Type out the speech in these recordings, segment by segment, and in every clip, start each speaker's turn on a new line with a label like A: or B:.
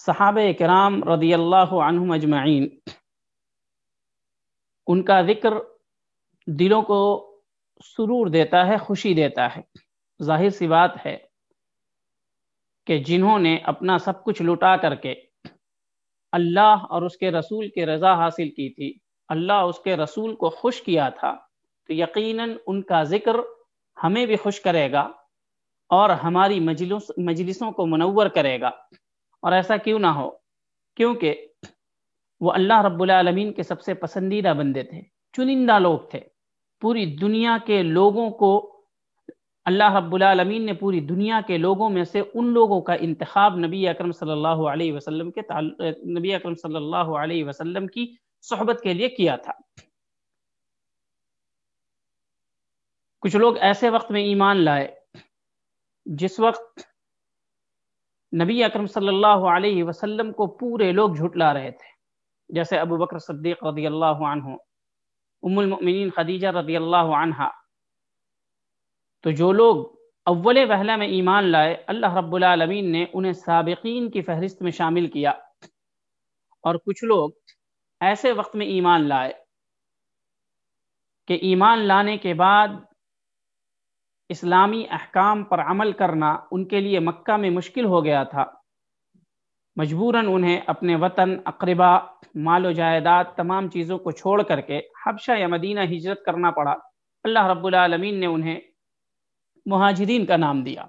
A: सहाब कराम रदी अल्लाह अजमाइन उनका ज़िक्र दिलों को सुरूर देता है खुशी देता है जाहिर सी बात है कि जिन्होंने अपना सब कुछ लुटा करके अल्लाह और उसके रसूल के रज़ा हासिल की थी अल्लाह उसके रसूल को खुश किया था तो यकीनन उनका ज़िक्र हमें भी खुश करेगा और हमारी मजलिस मजलिसों को मनवर करेगा और ऐसा क्यों ना हो क्योंकि वो अल्लाह रब्बुल रबालमीन के सबसे पसंदीदा बंदे थे चुनिंदा लोग थे पूरी दुनिया के लोगों को अल्लाह रब्बुल रबालमीन ने पूरी दुनिया के लोगों में से उन लोगों का इंतखब नबी अक्रम सम के नबी अक्रम सम की सहबत के लिए किया था कुछ लोग ऐसे वक्त में ईमान लाए जिस वक्त नबी अकरम सल्लल्लाहु अलैहि वसल्लम को पूरे लोग झुटला रहे थे जैसे अबू बकर सद्दीक रदी अल्लाह खदीजा रदी अल्लाह आनहा तो जो लोग अव्वल वहला में ईमान लाए अल्लाह रब्बुलमीन ने उन्हें सबकिन की फहरिस्त में शामिल किया और कुछ लोग ऐसे वक्त में ईमान लाए कि ईमान लाने के बाद इस्लामी अहकाम पर अमल करना उनके लिए मक्का में मुश्किल हो गया था मजबूरन उन्हें अपने वतन अकरबा माल व जायदाद तमाम चीज़ों को छोड़ करके हबशा या मदीना हिजरत करना पड़ा अल्लाह रब्लमीन ने उन्हें महाजरीन का नाम दिया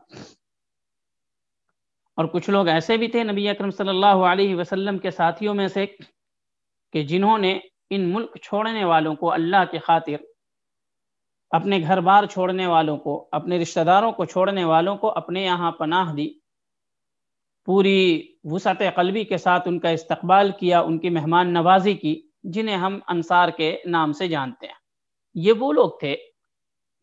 A: और कुछ लोग ऐसे भी थे नबी अकरम सल्लल्लाहु अलैहि वसल्लम के साथियों में से कि जिन्होंने इन मुल्क छोड़ने वालों को अल्लाह के खातिर अपने घर बार छोड़ने वालों को अपने रिश्तेदारों को छोड़ने वालों को अपने यहाँ पनाह दी पूरी वसत कलबी के साथ उनका इस्तबाल किया उनकी मेहमान नवाजी की जिन्हें हम अंसार के नाम से जानते हैं ये वो लोग थे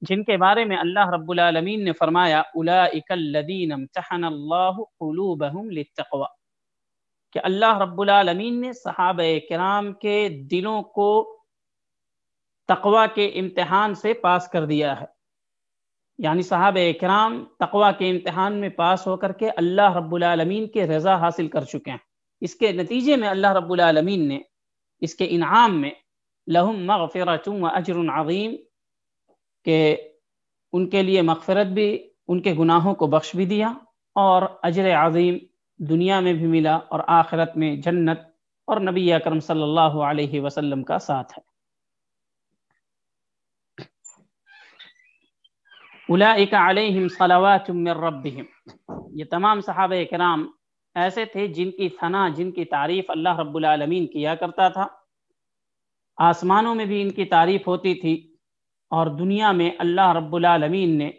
A: जिनके बारे में अल्लाह रबालमीन ने फरमाया उलाकल्लदीनतवा कि अल्लाह रबालमीन ने सहाब कराम के दिलों को तकवा के इम्तहान से पास कर दिया है यानी साहब इकराम तकवा के इम्तहान में पास होकर के अल्लाह रबालमीन के रज़ा हासिल कर चुके हैं इसके नतीजे में अल्लाह रब्लमीन ने इसके इनाम में लहम मगफ़रत व अजर अज़ीम के उनके लिए मगफ़रत भी उनके गुनाहों को बख्श भी दिया और अजर अज़ीम दुनिया में भी मिला और आखिरत में जन्नत और नबी अकरम सल्ला वसलम का साथ है उलावातम ये तमाम सहाब कराम ऐसे थे जिनकी सना जिनकी तारीफ अल्लाह रबालमीन किया करता था आसमानों में भी इनकी तारीफ होती थी और दुनिया में अल्लाह रबालमीन ने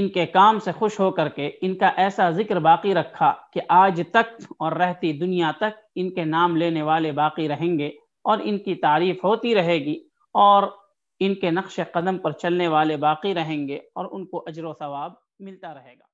A: इनके काम से खुश होकर के इनका ऐसा जिक्र बाकी रखा कि आज तक और रहती दुनिया तक इनके नाम लेने वाले बाकी रहेंगे और इनकी तारीफ होती रहेगी और इनके नक्श कदम पर चलने वाले बाकी रहेंगे और उनको अजर व सवाब मिलता रहेगा